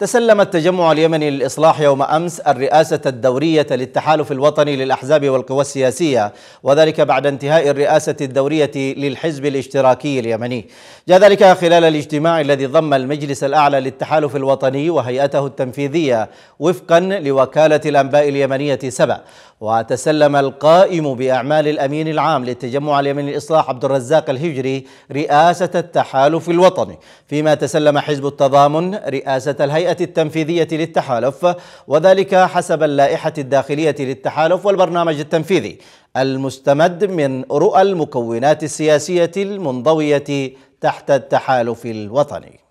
تسلم التجمع اليمني للإصلاح يوم أمس الرئاسة الدورية للتحالف الوطني للأحزاب والقوى السياسية وذلك بعد انتهاء الرئاسة الدورية للحزب الاشتراكي اليمني جاء ذلك خلال الاجتماع الذي ضم المجلس الأعلى للتحالف الوطني وهيئته التنفيذية وفقا لوكالة الأنباء اليمنية سبأ وتسلم القائم بأعمال الأمين العام للتجمع اليمني للإصلاح عبد الرزاق الهجري رئاسة التحالف الوطني فيما تسلم حزب التضامن رئاسة الهيئة الهيئة التنفيذية للتحالف وذلك حسب اللائحة الداخلية للتحالف والبرنامج التنفيذي المستمد من رؤى المكونات السياسية المنضوية تحت التحالف الوطني